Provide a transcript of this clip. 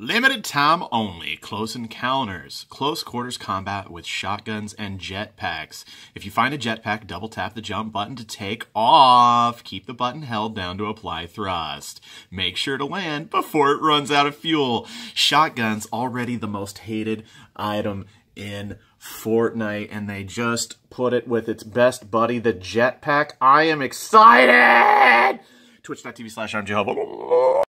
Limited time only. Close encounters. Close quarters combat with shotguns and jetpacks. If you find a jetpack, double tap the jump button to take off. Keep the button held down to apply thrust. Make sure to land before it runs out of fuel. Shotguns, already the most hated item in Fortnite, and they just put it with its best buddy, the jetpack. I am excited! Twitch.tv slash